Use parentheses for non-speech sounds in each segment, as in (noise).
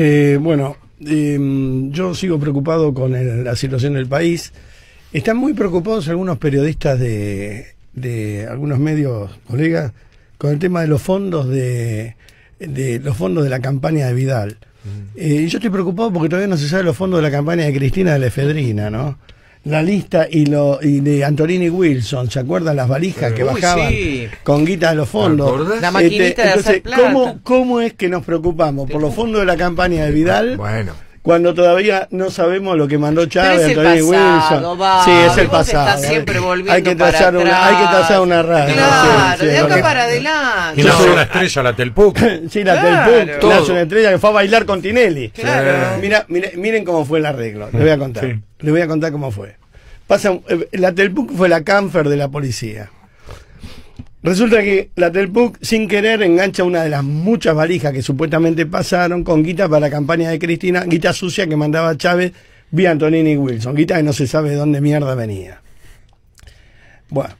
Eh, bueno, em, yo sigo preocupado con la situación del país. Están muy preocupados algunos periodistas de, algunos medios, colegas, con el tema de los fondos de, los fondos de la campaña de Vidal. Eh, yo estoy preocupado porque todavía no se sabe los fondos de la campaña de Cristina de la Efedrina, ¿no? la lista y lo y de Antonini Wilson, ¿se acuerdan las valijas que bajaban con guita de los fondos? La maquinita este, de hacer plata. ¿cómo, es que nos preocupamos por los fondos de la campaña de Vidal? Cuando todavía no sabemos lo que mandó Chávez, Antonini Wilson. sí, es el pasado. Siempre hay que trazar una, hay que trazar una raya. Claro, de acá para adelante. Y nació una estrella la Telpuc. (laughs) sí, la claro. Telpuc, una estrella que fue a bailar con Tinelli. Mira, miren, cómo fue el arreglo, les voy a contar. Le voy a contar cómo fue. Eh, la Telpuc fue la camfer de la policía. Resulta que la Telpuc, sin querer, engancha una de las muchas valijas que supuestamente pasaron con guita para la campaña de Cristina, guita sucia que mandaba Chávez vía Antonini Wilson, guita que no se sabe de dónde mierda venía. Bueno,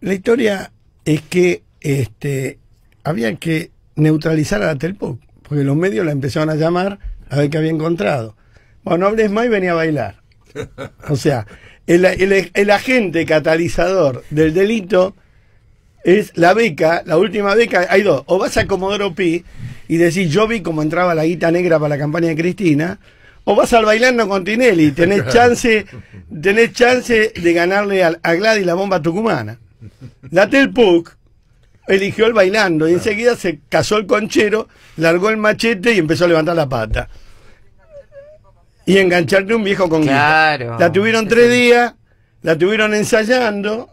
la historia es que este, había que neutralizar a la Telpuc, porque los medios la empezaron a llamar a ver qué había encontrado. Bueno, no hables más y venía a bailar. (laughs) O sea, el, agente catalizador del delito es la beca, la última beca, hay dos, o vas a Comodoro Pi y decís yo vi cómo entraba la guita negra para la campaña de Cristina, o vas al bailando con Tinelli, tenés (laughs) chance, tenés chance de ganarle a, Gladys la bomba tucumana. La Telpuc eligió el bailando y enseguida se casó el conchero, largó el machete y empezó a levantar la pata y engancharte un viejo con claro. La tuvieron tres días, la tuvieron ensayando,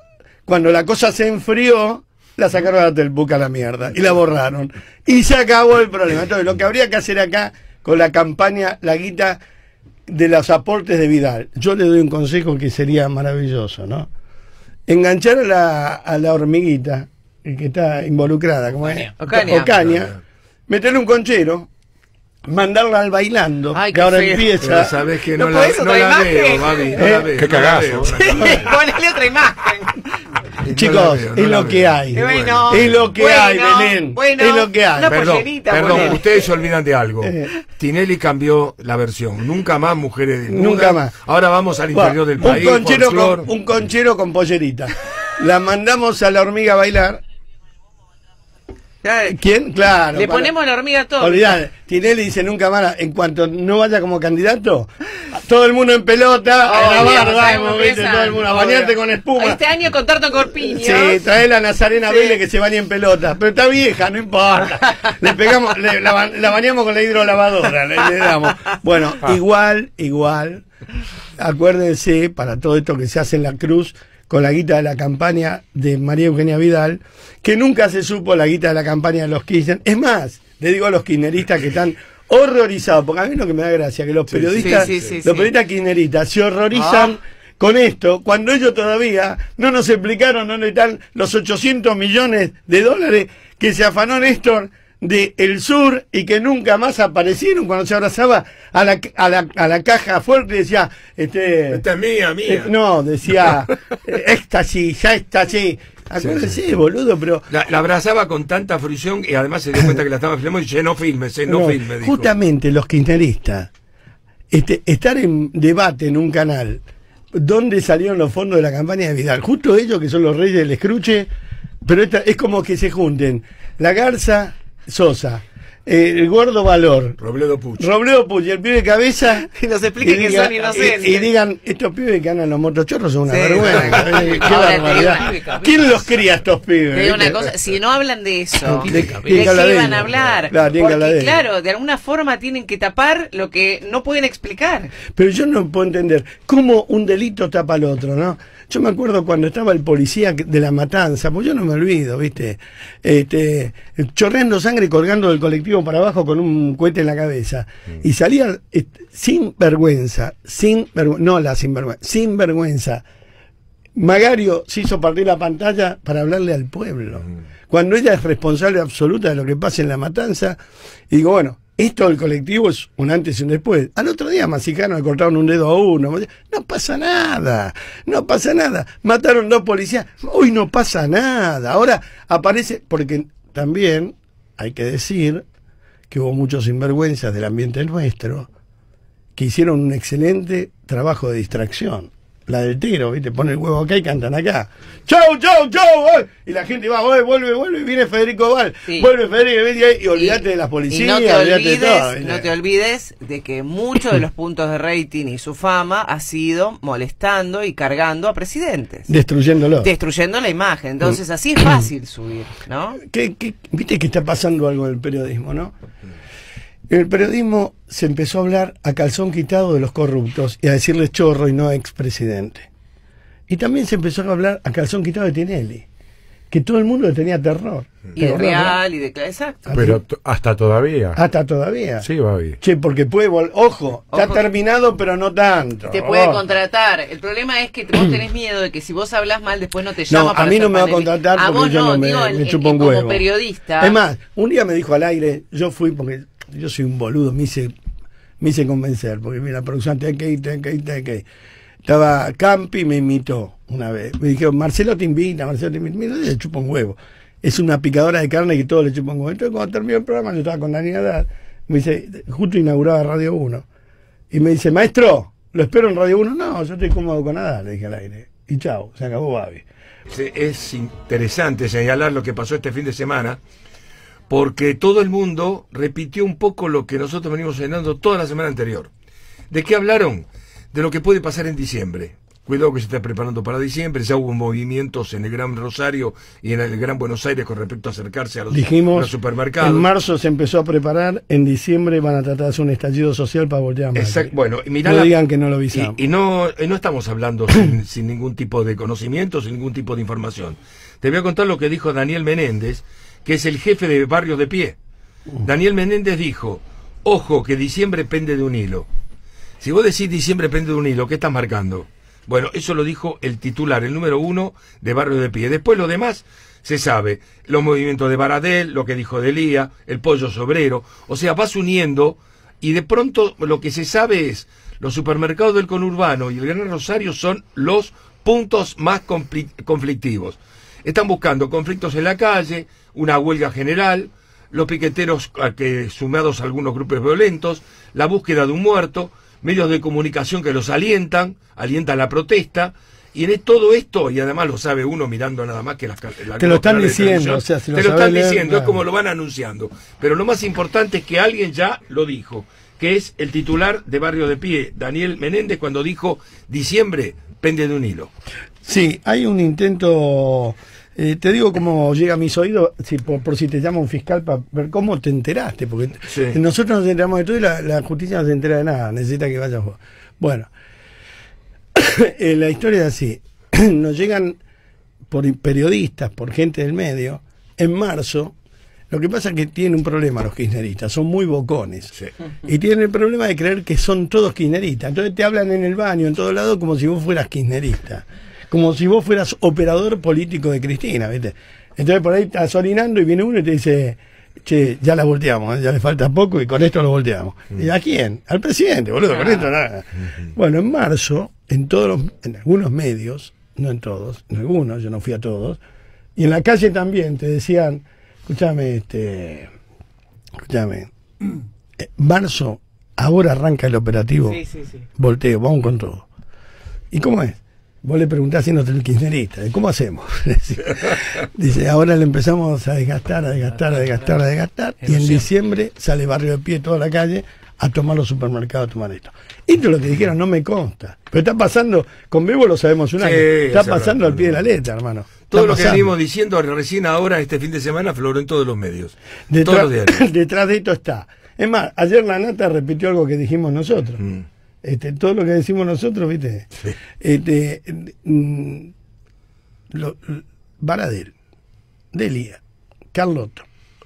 cuando la cosa se enfrió, la sacaron del telbuca a la mierda y la borraron. Y se acabó el problema. Entonces, lo que habría que hacer acá con la campaña, la guita de los aportes de Vidal. Yo le doy un consejo que sería maravilloso, ¿no? Enganchar a la, hormiguita, que está involucrada, como es? Ocaña. Ocaña. Meterle un conchero, mandarla al bailando, que ahora empieza. sabes que no, la, no veo, (laughs) no la veo. Qué cagazo. (laughs) otra imagen. Chicos, es lo que hay. es lo que hay, Belén. es lo que hay. perdón, perdón ustedes se olvidan de algo. Eh. Tinelli cambió la versión. Nunca más mujeres de Nunca más. Ahora vamos al interior del país. con, un conchero con pollerita. La mandamos a la hormiga a bailar eh, ¿Quién? Claro. Le ponemos la hormiga a todo. Olvidad, Tinelli dice nunca más, en cuanto no vaya como candidato, todo el mundo en pelota, a la barba, bañarte con espuma. Este año con con Corpiño. Sí, trae la Nazarena sí. que se bañe en pelota, pero está vieja, no importa. le pegamos, la, bañamos con la hidrolavadora, le damos. Bueno, ah. igual, igual, acuérdense, para todo esto que se hace en la cruz, con la guita de la campaña de María Eugenia Vidal, que nunca se supo la guita de la campaña de los Kirchner. Es más, le digo a los kirchneristas que están horrorizados, porque a mí es lo que me da gracia, que los periodistas, los periodistas kirchneristas se horrorizan. Ah. Con esto, cuando ellos todavía no nos explicaron dónde están los 800 millones de dólares que se afanó Néstor de El sur y que nunca más aparecieron cuando se abrazaba a la, a la, a la caja fuerte decía este esta es mía mía eh, no decía éxtasis (laughs) eh, ya está así sí, boludo, pero. La, abrazaba con tanta fricción y además se dio cuenta que la estaba filmando y dice: No filmes, no, filmes. Justamente los kirchneristas, este, estar en debate en un canal donde salieron los fondos de la campaña de Vidal, justo ellos que son los reyes del escruche, pero es como que se junten la Garza, Sosa. Eh, el gordo valor. Robledo Puch. Robledo el pibe de cabeza. (laughs) Y nos expliquen que son inocentes. Y, digan, estos pibes que andan los motochorros son una vergüenza. Eh, ¿Quién los cría estos pibes? si no hablan de eso, ¿de, qué iban a hablar? Claro, Porque, claro, de alguna forma tienen que tapar lo que no pueden explicar. Pero yo no puedo entender cómo un delito tapa al otro, ¿no? Yo me acuerdo cuando estaba el policía de la matanza, pues yo no me olvido, ¿viste? Este, chorreando sangre colgando del colectivo para abajo con un cohete en la cabeza. Mm. Y salía sin vergüenza, sin vergüenza, no la sin vergüenza, sin vergüenza. Magario se hizo partir la pantalla para hablarle al pueblo. Mm. Cuando ella es responsable absoluta de lo que pasa en la matanza, y digo, bueno, esto del colectivo es un antes y un después. Al otro día Masicano le cortaron un dedo a uno. No pasa nada, no pasa nada. Mataron dos policías. Hoy no pasa nada. Ahora aparece, porque también hay que decir que hubo muchos sinvergüenzas del ambiente nuestro que hicieron un excelente trabajo de distracción la del tiro, ¿viste? Pone el huevo acá y cantan acá. ¡Chau, chau, chau! chau Y la gente va, vuelve, vuelve, y viene Federico Val, vuelve Federico y, y olvídate de las policías, y olvídate de todo. No te olvides de que muchos de los puntos de rating y su fama ha sido molestando y cargando a presidentes. Destruyéndolo. Destruyendo la imagen. Entonces así es fácil subir, ¿no? viste que está pasando algo en el periodismo, ¿no? En el periodismo se empezó a hablar a calzón quitado de los corruptos y a decirles chorro y no expresidente. Y también se empezó a hablar a calzón quitado de Tinelli, que todo el mundo le tenía terror. Y de Real, y de Exacto. Pero hasta todavía. Hasta todavía. Sí, va bien. Che, porque puede volver. Ojo, está terminado, pero no tanto. Te puede contratar. El problema es que vos tenés miedo de que si vos hablas mal, después no te llama No, a mí no me va a contratar porque yo no, me, un huevo. Como periodista. Es más, un día me dijo al aire, yo fui porque yo soy un boludo, me hice, me hice convencer, porque mira, la producción tiene que ir, tiene que ir, tiene que ir. Estaba Campi, y me imitó una vez. Me dijeron, Marcelo te invita, Marcelo te invita. Mira, le chupa un huevo. Es una picadora de carne que todo le chupa un huevo. Entonces, cuando terminó el programa, yo estaba con Daniel Me dice, justo inauguraba Radio 1. Y me dice, maestro, ¿lo espero en Radio 1? No, yo estoy cómodo con nada, le dije al aire. Y chao, se acabó Babi. Es interesante señalar lo que pasó este fin de semana porque todo el mundo repitió un poco lo que nosotros venimos señalando toda la semana anterior. ¿De qué hablaron? De lo que puede pasar en diciembre. Cuidado que se está preparando para diciembre, ya hubo movimientos en el Gran Rosario y en el Gran Buenos Aires con respecto a acercarse a los, Dijimos, supermercados. En marzo se empezó a preparar, en diciembre van a tratar de hacer un estallido social para voltear a bueno, no digan que no lo Y, eh, no, estamos hablando (coughs) sin ningún tipo de conocimiento, sin ningún tipo de información. Te voy a contar lo que dijo Daniel Menéndez, que es el jefe de barrio de Pie. Mm. Daniel Menéndez dijo, ojo, que diciembre pende de un hilo. Si vos decís diciembre pende de un hilo, ¿qué estás marcando? Bueno, eso lo dijo el titular, el número uno de barrio de Pie. Después lo demás se sabe. Los movimientos de Baradel, lo que dijo Delía, el pollo sobrero. O sea, vas uniendo y de pronto lo que se sabe es los supermercados del conurbano y el Gran Rosario son los puntos más conflictivos. Están buscando conflictos en la calle, una huelga general, los piqueteros que, sumados a algunos grupos violentos, la búsqueda de un muerto, medios de comunicación que los alientan, alientan la protesta, y en e, todo esto, y además lo sabe uno mirando nada más que las la, Te lo están diciendo, o sea, lo Te lo están diciendo, es como lo van anunciando. Pero lo más importante es que alguien ya lo dijo, que es el titular de Barrio de Pie, Daniel Menéndez, cuando dijo diciembre pende de un hilo. Sí, hay un intento eh, te digo cómo llega a mis oídos, por, si te llama un fiscal para ver cómo te enteraste, porque nosotros nos enteramos de todo y la, justicia no se entera de nada, necesita que vayas vos. Bueno, (coughs) eh, la historia es así, (coughs) nos llegan por periodistas, por gente del medio, en marzo, lo que pasa es que tienen un problema los kirchneristas, son muy bocones. Y tienen el problema de creer que son todos kirchneristas. Entonces te hablan en el baño, en todo lado, como si vos fueras kirchnerista como si vos fueras operador político de Cristina, ¿viste? Entonces por ahí estás orinando y viene uno y te dice, che, ya la volteamos, ¿eh? ya le falta poco y con esto lo volteamos. ¿Y a quién? Al presidente, boludo, con esto nada. Bueno, en marzo, en todos en algunos medios, no en todos, en algunos, yo no fui a todos, y en la calle también te decían, escúchame, este, escúchame, eh, marzo, ahora arranca el operativo, volteo, vamos con todo. ¿Y cómo es? Vos le preguntás si no el kirchnerista, ¿cómo hacemos? (laughs) Dice, ahora le empezamos a desgastar, a desgastar, a desgastar, a desgastar, y en diciembre sale barrio de pie toda la calle a tomar los supermercados, a tomar esto. Esto es lo que dijeron, no me consta. Pero está pasando, con vivo lo sabemos un año, está pasando al pie de la letra, hermano. Todo lo que venimos diciendo recién ahora, este fin de semana, floró en todos los medios. (laughs) Detrás, de esto está. Es más, ayer la nata repitió algo que dijimos nosotros. Mm. Este, todo lo que decimos nosotros, ¿viste? Sí. Este, mm, Baradel, Delia, Carlotto,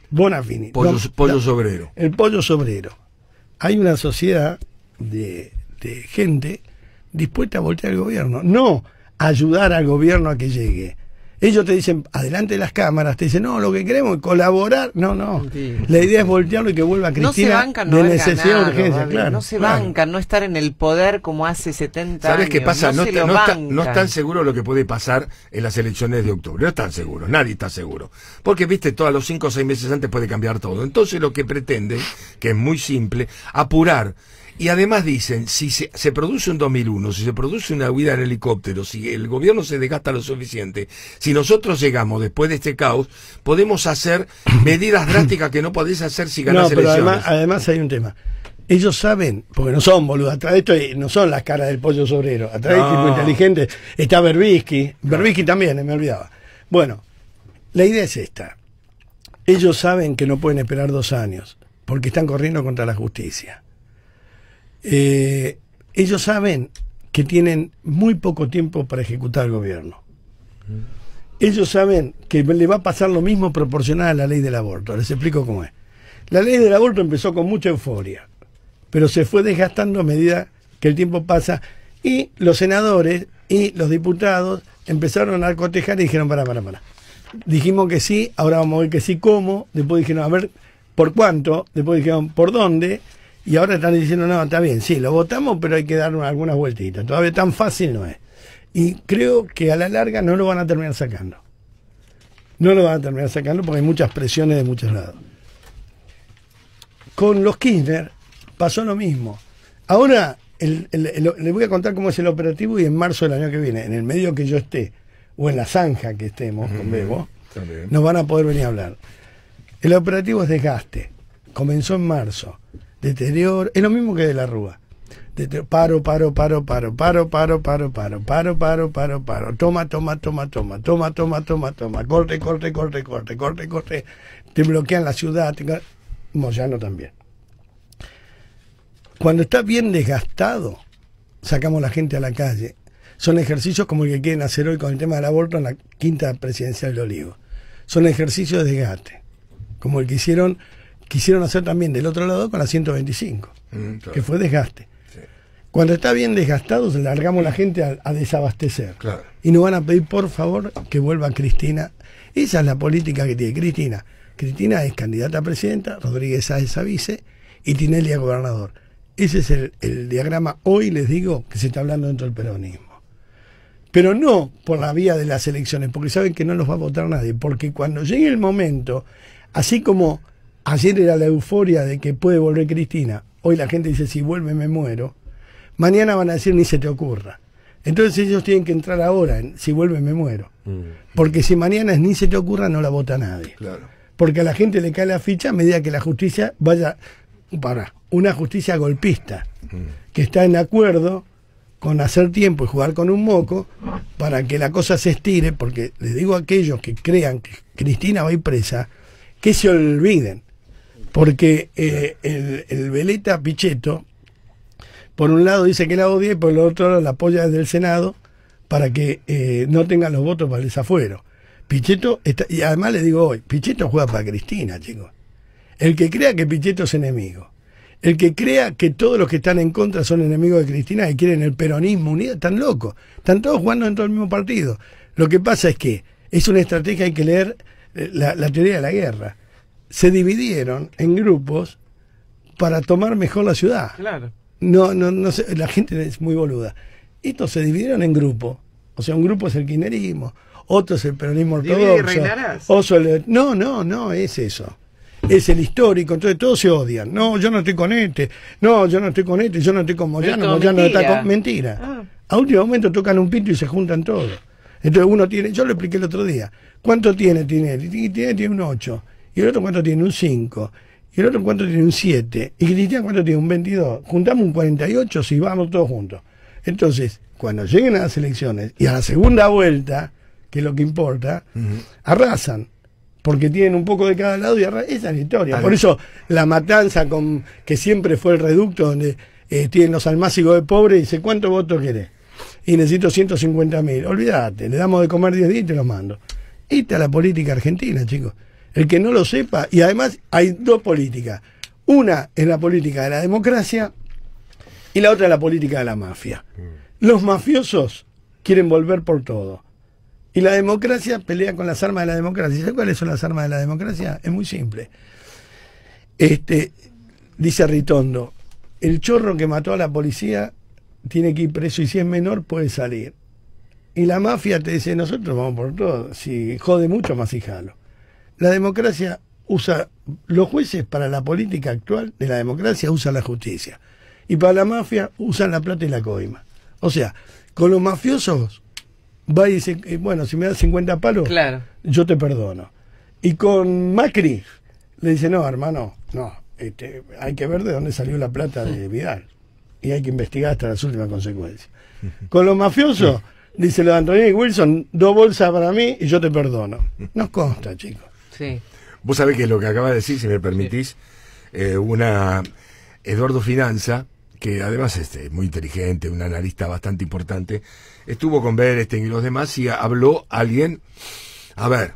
Bonafini. Pollo, Sobrero. El Pollo Sobrero. Hay una sociedad de, de gente dispuesta a voltear al gobierno, no ayudar al gobierno a que llegue, ellos te dicen, adelante las cámaras, te dicen, no, lo que queremos es colaborar. No, no. La idea es voltearlo y que vuelva Cristina no se no de necesidad urgencia, claro. No se bancan, no estar en el poder como hace 70 años. ¿Sabes qué pasa? No, están seguros lo que puede pasar en las elecciones de octubre. No están seguros, nadie está seguro. Porque, viste, todos los 5 o 6 meses antes puede cambiar todo. Entonces lo que pretende, que es muy simple, apurar y además dicen, si se, produce un 2001, si se produce una huida en helicóptero, si el gobierno se desgasta lo suficiente, si nosotros llegamos después de este caos, podemos hacer (coughs) medidas drásticas que no podéis hacer si ganás no, pero elecciones. Además, hay un tema. Ellos saben, porque no son boludos, atrás de esto eh, no son las caras del pollo sobrero, atrás no. de tipo inteligente está Berbisky, Berbisky también, eh, me olvidaba. Bueno, la idea es esta. Ellos saben que no pueden esperar dos años, porque están corriendo contra la justicia. Eh, ellos saben que tienen muy poco tiempo para ejecutar el gobierno. Mm. Ellos saben que le va a pasar lo mismo proporcional a la ley del aborto. Les explico cómo es. La ley del aborto empezó con mucha euforia, pero se fue desgastando a medida que el tiempo pasa y los senadores y los diputados empezaron a cotejar y dijeron, para, para, para. Dijimos que sí, ahora vamos a ver que sí, cómo. Después dijeron, a ver, ¿por cuánto? Después dijeron, ¿por dónde? Y ahora están diciendo, no, está bien, sí, lo votamos, pero hay que dar algunas vueltitas. Todavía tan fácil no es. Y creo que a la larga no lo van a terminar sacando. No lo van a terminar sacando porque hay muchas presiones de muchos lados. Con los Kirchner pasó lo mismo. Ahora les voy a contar cómo es el operativo y en marzo del año que viene, en el medio que yo esté, o en la zanja que estemos con Bebo, nos van a poder venir a hablar. El operativo es desgaste. Comenzó en marzo deterioro, es lo mismo que de la rúa. Paro, paro, paro, paro, paro, paro, paro, paro, paro, paro, paro, paro, toma, toma, toma, toma, toma, toma, toma, toma, corte, corte, corte, corte, corte, corte, te bloquean la ciudad, Moyano también. Cuando está bien desgastado, sacamos la gente a la calle. Son ejercicios como el que quieren hacer hoy con el tema del aborto en la quinta presidencial de Olivo. Son ejercicios de desgaste, como el que hicieron quisieron hacer también del otro lado con la 125, mm, que fue desgaste. Cuando está bien desgastado, largamos la mm. gente a, desabastecer. Y nos van a pedir, por favor, que vuelva Cristina. Esa es la política que tiene Cristina. Cristina es candidata a presidenta, Rodríguez Sáez a vice y Tinelli a gobernador. Ese es el, el, diagrama, hoy les digo, que se está hablando dentro del peronismo. Pero no por la vía de las elecciones, porque saben que no los va a votar nadie, porque cuando llegue el momento, así como ayer era la euforia de que puede volver Cristina, hoy la gente dice si vuelve me muero, mañana van a decir ni se te ocurra. Entonces ellos tienen que entrar ahora, en, si vuelve me muero. Mm. Porque si mañana es ni se te ocurra no la vota nadie. Porque a la gente le cae la ficha a medida que la justicia vaya para una justicia golpista, mm. que está en acuerdo con hacer tiempo y jugar con un moco para que la cosa se estire, porque les digo a aquellos que crean que Cristina va a ir presa, que se olviden porque eh, el, Veleta Pichetto, por un lado dice que la odia y por el otro la apoya desde el Senado para que eh, no tenga los votos para el desafuero. Pichetto, y además le digo hoy, Pichetto juega para Cristina, chicos. El que crea que Pichetto es enemigo, el que crea que todos los que están en contra son enemigos de Cristina y quieren el peronismo unido, están locos. Están todos jugando dentro del mismo partido. Lo que pasa es que es una estrategia, hay que leer eh, la teoría de la guerra se dividieron en grupos para tomar mejor la ciudad. Claro. No, no, no la gente es muy boluda. Estos se dividieron en grupos. O sea, un grupo es el kirchnerismo, otro es el peronismo ortodoxo. no, no, no, es eso. Es el histórico, entonces todos se odian. No, yo no estoy con este, no, yo no estoy con este, yo no estoy con Moyano, Moyano está con. Mentira. Ah. A último momento tocan un pinto y se juntan todos. Entonces uno tiene, yo lo expliqué el otro día, ¿cuánto tiene Tinelli? Tinelli tiene un ocho y el otro cuánto tiene un 5, y el otro cuánto tiene un 7, y Cristian cuánto tiene un 22, juntamos un 48 si vamos todos juntos. Entonces, cuando lleguen a las elecciones y a la segunda vuelta, que es lo que importa, arrasan porque tienen un poco de cada lado y arrasan. esa es la historia. Por eso la matanza con que siempre fue el reducto donde eh, tienen los almácigos de pobres y dice ¿cuánto voto querés? Y necesito 150 mil. Olvídate, le damos de comer 10 días y te los mando. Esta es la política argentina, chicos. El que no lo sepa, y además hay dos políticas. Una es la política de la democracia y la otra es la política de la mafia. Mm. Los mafiosos quieren volver por todo. Y la democracia pelea con las armas de la democracia. ¿Sabes cuáles son las armas de la democracia? Es muy simple. Este, dice Ritondo, el chorro que mató a la policía tiene que ir preso y si es menor puede salir. Y la mafia te dice, nosotros vamos por todo. Si jode mucho, más hijalo. La democracia usa, los jueces para la política actual de la democracia usa la justicia. Y para la mafia usan la plata y la coima. O sea, con los mafiosos va y dice, eh, bueno, si me das 50 palos, yo te perdono. Y con Macri le dice, no, hermano, no, este, hay que ver de dónde salió la plata de mm. Vidal. Y hay que investigar hasta las últimas consecuencias. (laughs) Con los mafiosos, dice lo de Wilson, dos bolsas para mí y yo te perdono. (laughs) Nos consta, chicos. Vos sabés que lo que acaba de decir, si me permitís, eh, una Eduardo Finanza, que además es eh, muy inteligente, un analista bastante importante, estuvo con Bernstein y los demás y habló alguien, a ver,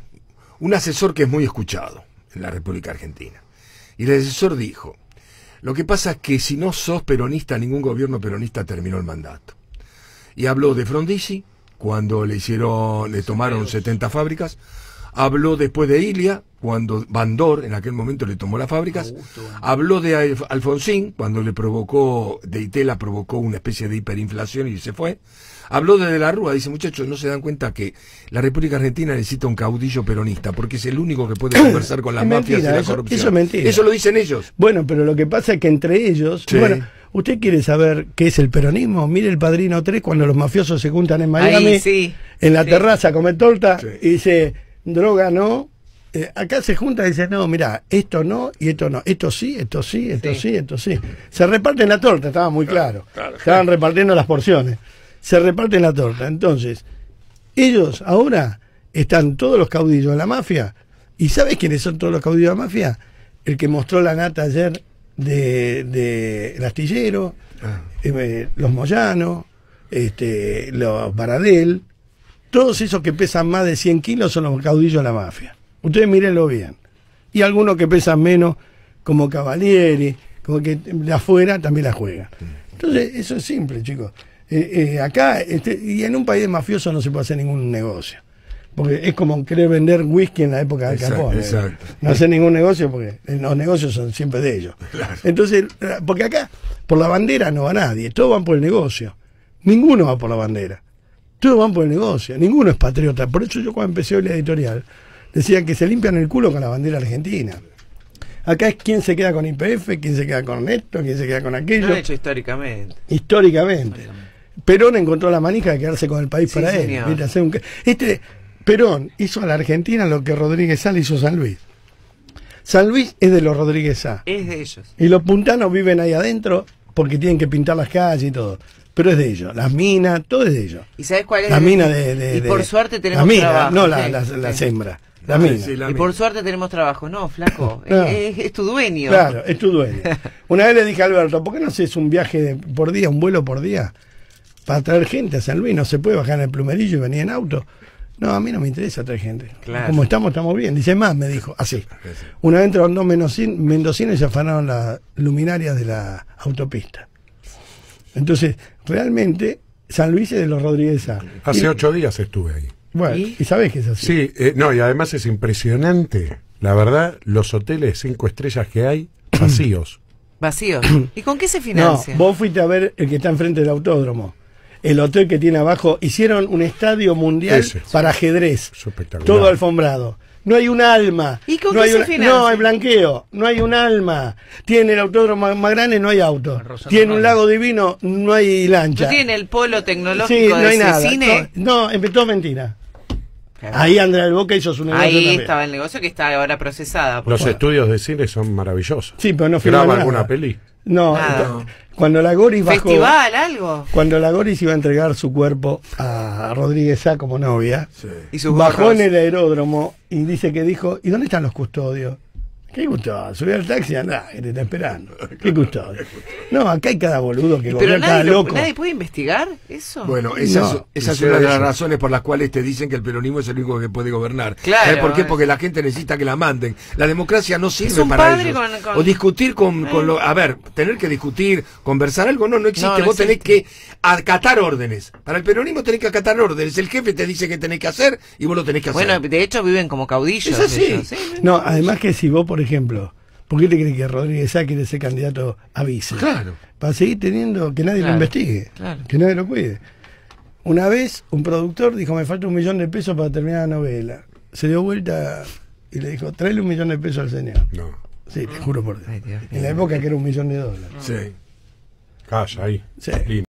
un asesor que es muy escuchado en la República Argentina. Y el asesor dijo, lo que pasa es que si no sos peronista, ningún gobierno peronista terminó el mandato. Y habló de Frondizi, cuando le hicieron, le tomaron 70 fábricas, habló después de Ilia, cuando Bandor en aquel momento le tomó las fábricas, habló de Alfonsín, cuando le provocó, de Itela provocó una especie de hiperinflación y se fue, habló de De la Rúa, dice muchachos, no se dan cuenta que la República Argentina necesita un caudillo peronista, porque es el único que puede (coughs) conversar con las mafias y la corrupción. Eso es mentira. Eso lo dicen ellos. Bueno, pero lo que pasa es que entre ellos, bueno, ¿Usted quiere saber qué es el peronismo? Mire el Padrino 3 cuando los mafiosos se juntan en Miami, en la terraza comen tolta torta, y dice droga no. Eh, acá se junta y dice, no, mira, esto no y esto no, esto sí, esto sí, esto sí, esto sí. Se reparten la torta, estaba muy claro. Estaban repartiendo las porciones. Se reparten la torta. Entonces, ellos ahora están todos los caudillos de la mafia. ¿Y sabes quiénes son todos los caudillos de la mafia? El que mostró la nata ayer de, de ah. eh, los Moyano, este, los Baradel, todos esos que pesan más de 100 kilos son los caudillos de la mafia. Ustedes mírenlo bien. Y algunos que pesan menos, como Cavalieri, como que de afuera también la juegan. Entonces, eso es simple, chicos. Eh, eh, acá, este, y en un país mafioso no se puede hacer ningún negocio. Porque es como querer vender whisky en la época del Capone. ¿eh? No hacer ningún negocio porque los negocios son siempre de ellos. (laughs) Entonces, porque acá por la bandera no va nadie, todos van por el negocio. Ninguno va por la bandera. Todos van por el negocio, ninguno es patriota. Por eso yo cuando empecé la editorial decía que se limpian el culo con la bandera argentina. Acá es quién se queda con IPF, quién se queda con esto, quién se queda con aquello. Lo han hecho históricamente. Históricamente. Perón encontró la manija de quedarse con el país para él. Este Perón hizo a la Argentina lo que Rodríguez Sá le hizo a San Luis. San Luis es de los Rodríguez Sá. Es de ellos. Y los puntanos viven ahí adentro porque tienen que pintar las calles y todo pero es de ellos. Las minas, todo es de ellos. ¿Y sabes cuál es? La mina de, Y por suerte tenemos trabajo. No, la, las La mina. y por suerte tenemos trabajo. No, flaco, (laughs) eh, Es, tu dueño. Claro, es tu dueño. (laughs) Una vez le dije a Alberto, ¿por qué no haces un viaje por día, un vuelo por día? Para traer gente a San Luis, no se puede bajar en el plumerillo y venir en auto. No, a mí no me interesa traer gente. Como estamos, estamos bien. Dice más, me dijo, así. (laughs) Una vez entraron dos mendocinos y se afanaron las luminarias de la autopista. Entonces, realmente, San Luis es de los Rodríguez Hace ocho días estuve ahí. Bueno, y, sabes que es así. Sí, eh, no, y además es impresionante. La verdad, los hoteles cinco estrellas que hay, vacíos. (clears throat) Vacíos. ¿Y con qué se financia? No, vos fuiste a ver el que está enfrente del autódromo. El hotel que tiene abajo, hicieron un estadio mundial para ajedrez. Todo alfombrado no hay un alma. no hay No, blanqueo, no hay un alma. Tiene el autódromo más grande, no hay auto. tiene un lago divino, no hay lancha. tiene el polo tecnológico no de hay cine. No, empezó todo mentira. Ahí Andrea el Boca hizo su negocio. Ahí estaba el negocio que está ahora procesada. Los estudios de cine son maravillosos. Sí, pero no Graba alguna peli. Ah. No, cuando la Goris bajó, Cuando la Goris iba a entregar su cuerpo a Rodríguez A como novia, bajó en el aeródromo y dice que dijo, ¿y dónde están los custodios? ¿Qué gustó? Subí al taxi está esperando. ¿Qué gustó? No, acá hay cada boludo que gobierna loco. ¿Nadie puede investigar eso? Bueno, esa, es, una de las razones por las cuales te dicen que el peronismo es el único que puede gobernar. Claro. ¿Sabes por qué? Porque la gente necesita que la manden. La democracia no sirve para ellos. O discutir con, eh. con, lo... A ver, tener que discutir, conversar algo, no, no existe. Vos tenés que acatar órdenes. Para el peronismo tenés que acatar órdenes. El jefe te dice que tenés que hacer y vos lo tenés que hacer. Bueno, de hecho viven como caudillos. Es así. No, además que si vos, por por ejemplo, ¿por qué te crees que Rodríguez Sá es el candidato a vice? Claro. Para seguir teniendo que nadie lo investigue, que nadie lo cuide. Una vez un productor dijo, me falta un millón de pesos para terminar la novela. Se dio vuelta y le dijo, tráele un millón de pesos al señor. No. Sí, te juro por Dios. en la época que era un millón de dólares. Sí. Calla ahí. Sí.